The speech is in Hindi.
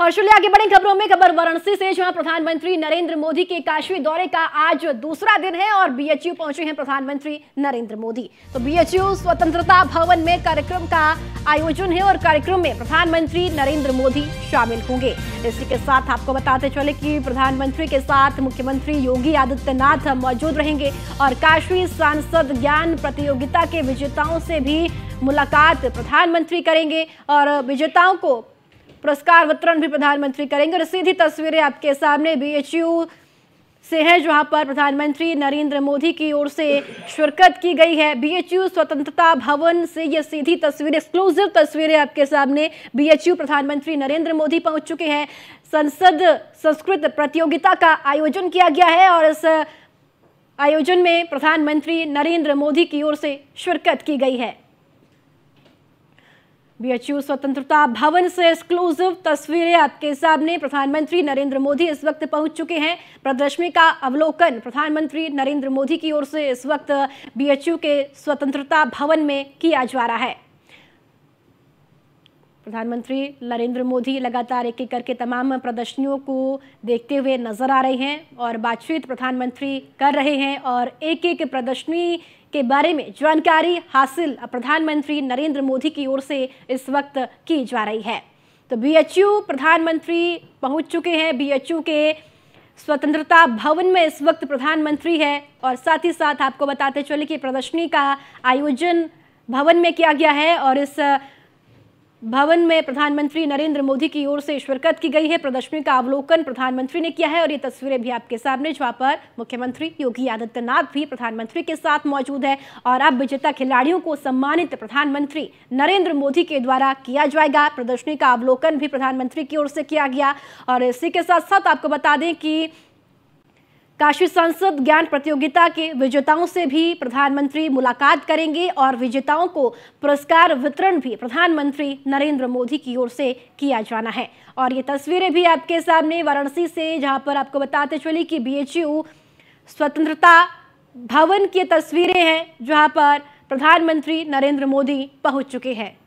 और चलिए आगे बढ़े खबरों में खबर वाराणसी से जहां प्रधानमंत्री नरेंद्र मोदी के काशी दौरे का आज दूसरा दिन है और बीएचयू पहुंचे हैं प्रधानमंत्री नरेंद्र मोदी तो बीएचयू स्वतंत्रता भवन में कार्यक्रम का आयोजन है और कार्यक्रम में प्रधानमंत्री नरेंद्र मोदी शामिल होंगे इसी के साथ आपको बताते चले की प्रधानमंत्री के साथ मुख्यमंत्री योगी आदित्यनाथ मौजूद रहेंगे और काशी सांसद ज्ञान प्रतियोगिता के विजेताओं से भी मुलाकात प्रधानमंत्री करेंगे और विजेताओं को पुरस्कार वितरण भी प्रधानमंत्री करेंगे और सीधी तस्वीरें आपके सामने बीएचयू से है जहां पर प्रधानमंत्री नरेंद्र मोदी की ओर से शिरकत की गई है बीएचयू स्वतंत्रता भवन से ये सीधी तस्वीर एक्सक्लूसिव तस्वीरें आपके सामने बीएचयू प्रधानमंत्री नरेंद्र मोदी पहुंच चुके हैं संसद संस्कृत प्रतियोगिता का आयोजन किया गया है और इस आयोजन में प्रधानमंत्री नरेंद्र मोदी की ओर से शिरकत की गई है बीएचयू स्वतंत्रता भवन से एक्सक्लूसिव तस्वीरें आपके सामने प्रधानमंत्री नरेंद्र मोदी इस वक्त पहुंच चुके हैं प्रदर्शनी का अवलोकन प्रधानमंत्री नरेंद्र मोदी की ओर से इस वक्त बीएचयू के स्वतंत्रता भवन में किया जा रहा है प्रधानमंत्री नरेंद्र मोदी लगातार एक एक करके तमाम प्रदर्शनियों को देखते हुए नजर आ रहे हैं और बातचीत प्रधानमंत्री कर रहे हैं और एक एक प्रदर्शनी के बारे में जानकारी हासिल प्रधानमंत्री नरेंद्र मोदी की ओर से इस वक्त की जा रही है तो बीएचयू प्रधानमंत्री पहुंच चुके हैं बीएचयू के स्वतंत्रता भवन में इस वक्त प्रधानमंत्री है और साथ ही साथ आपको बताते चले कि प्रदर्शनी का आयोजन भवन में किया गया है और इस भवन में प्रधानमंत्री नरेंद्र मोदी की ओर से शिरकत की गई है प्रदर्शनी का अवलोकन प्रधानमंत्री ने किया है और ये तस्वीरें भी आपके सामने जहां पर मुख्यमंत्री योगी आदित्यनाथ भी प्रधानमंत्री के साथ मौजूद है और अब विजेता खिलाड़ियों को सम्मानित प्रधानमंत्री नरेंद्र मोदी के द्वारा किया जाएगा प्रदर्शनी का अवलोकन भी प्रधानमंत्री की ओर से किया गया और इसी के साथ साथ आपको बता दें कि काशी संसद ज्ञान प्रतियोगिता के विजेताओं से भी प्रधानमंत्री मुलाकात करेंगे और विजेताओं को पुरस्कार वितरण भी प्रधानमंत्री नरेंद्र मोदी की ओर से किया जाना है और ये तस्वीरें भी आपके सामने वाराणसी से जहां पर आपको बताते चली कि बीएचयू स्वतंत्रता भवन की तस्वीरें हैं जहां पर प्रधानमंत्री नरेंद्र मोदी पहुंच चुके हैं